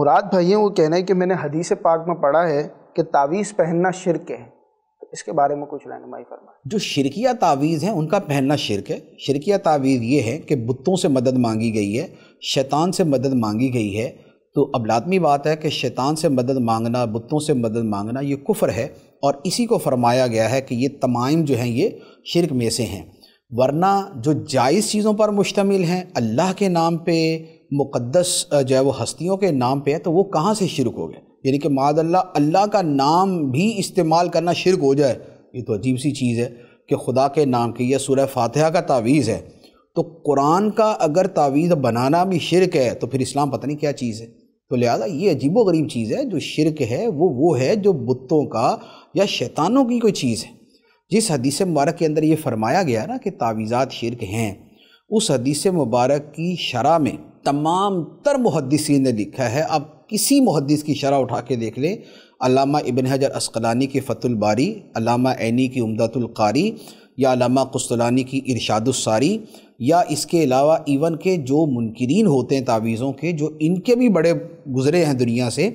मुराद भाई हैं वो कहना है कि मैंने हदीस पाक में पढ़ा है कि तावीज़ पहनना शिरक है तो इसके बारे में कुछ रहनुमाई फरमा जो शिरकिया तावीज़ हैं उनका पहनना शिरक है शिरकिया तावीज़ ये है कि बुतों से मदद मांगी गई है शैतान से मदद मांगी गई है तो अब बात है कि शैतान से मदद मांगना बुतों से मदद मांगना ये कुफ्र है और इसी को फरमाया गया है कि ये तमाम जो हैं ये शिरक में से हैं वरना जो जायज़ चीज़ों पर मुश्तमिल हैं अल्लाह के नाम पर मुक़दस जो है वो हस्तियों के नाम पे है तो वो कहाँ से शिरक हो गए यानी कि मादल्ला अल्लाह का नाम भी इस्तेमाल करना शिरक हो जाए ये तो अजीब सी चीज़ है कि खुदा के नाम की यह सुरह फातहा का तावीज़ है तो कुरान का अगर तावीज़ बनाना भी शिरक है तो फिर इस्लाम पता नहीं क्या चीज़ है तो लिहाजा ये अजीब गरीब चीज़ है जो शिरक है वो वो है जो बुतों का या शैतानों की कोई चीज़ है जिस हदीस मुबारक के अंदर ये फरमाया गया ना कि तावीज़ात शिरक हैं उस हदीस मुबारक की शरह में तमाम तर मुहदसिन ने लिखा है अब किसी मुहदस की शरह उठा के देख लें अलामा इबन हजर असकलानी की फ़तुलबारी अलामा ऐनी की उमदतुल्कारी या अलामा कुस्तलानी की इरशादुस्सारी या इसके अलावा इवन के जो मुनकरीन होते हैं तावीज़ों के जो इनके भी बड़े गुज़रे हैं दुनिया से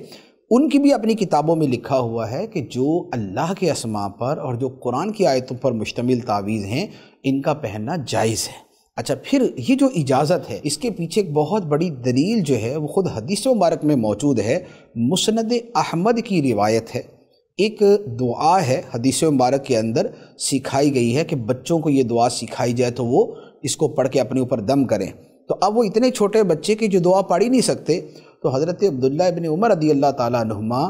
उनकी भी अपनी किताबों में लिखा हुआ है कि जो अल्लाह के आसमां पर और जो कुरान की आयतों पर मुश्तमिल तावीज़ हैं इनका पहनना जायज़ है अच्छा फिर ये जो इजाज़त है इसके पीछे एक बहुत बड़ी दलील जो है वो ख़ुद हदीस मुबारक में मौजूद है मुसनद अहमद की रिवायत है एक दुआ है हदीस मुबारक के अंदर सिखाई गई है कि बच्चों को ये दुआ सिखाई जाए तो वो इसको पढ़ के अपने ऊपर दम करें तो अब वो इतने छोटे बच्चे की जो दुआ पढ़ ही नहीं सकते तो हज़रत अब्दुल्ला इबिन उमर अदी अल्लाह तुमा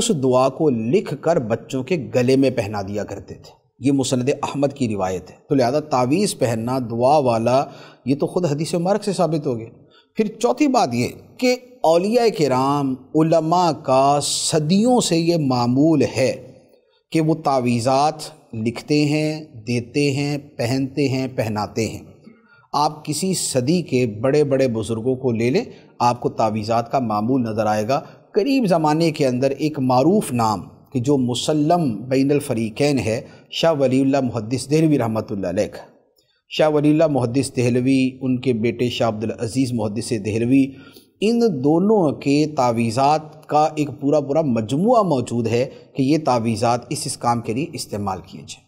उस दुआ को लिख कर बच्चों के गले में पहना दिया करते थे ये मुसंद अहमद की रिवायत है तो लिहाजा तावीज़ पहनना दुआ वाला ये तो ख़ुद हदीस मर्ग से साबित हो गया फिर चौथी बात ये कि अलिया कराम का सदियों से ये मामूल है कि वो तावीज़ात लिखते हैं देते हैं पहनते हैं पहनाते हैं आप किसी सदी के बड़े बड़े बुज़ुर्गों को ले लें आपको तावीज़ात का मामूल नज़र आएगा करीब ज़माने के अंदर एक मरूफ नाम कि जो मुसलम बैन है शाह वलील्ला मुहदस दहलवी रहमत लेख शाह वलील्ला मुहदस दहलवी उनके बेटे शाह अब्दुल अज़ीज़ मुहदस दहलवी इन दोनों के तावीज़ात का एक पूरा पूरा मजमू मौजूद है कि ये तावीज़ात इस इस काम के लिए इस्तेमाल किए जाएँ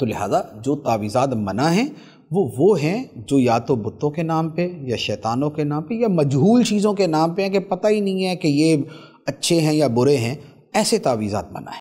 तो लिहाजा जो तावीज़ात मना हैं वो वो हैं जो या तो बुतों के नाम पे या शैतानों के नाम पे या मजहूल चीज़ों के नाम पे हैं कि पता ही नहीं है कि ये अच्छे हैं या बुरे हैं ऐसे तावीज़ात मना है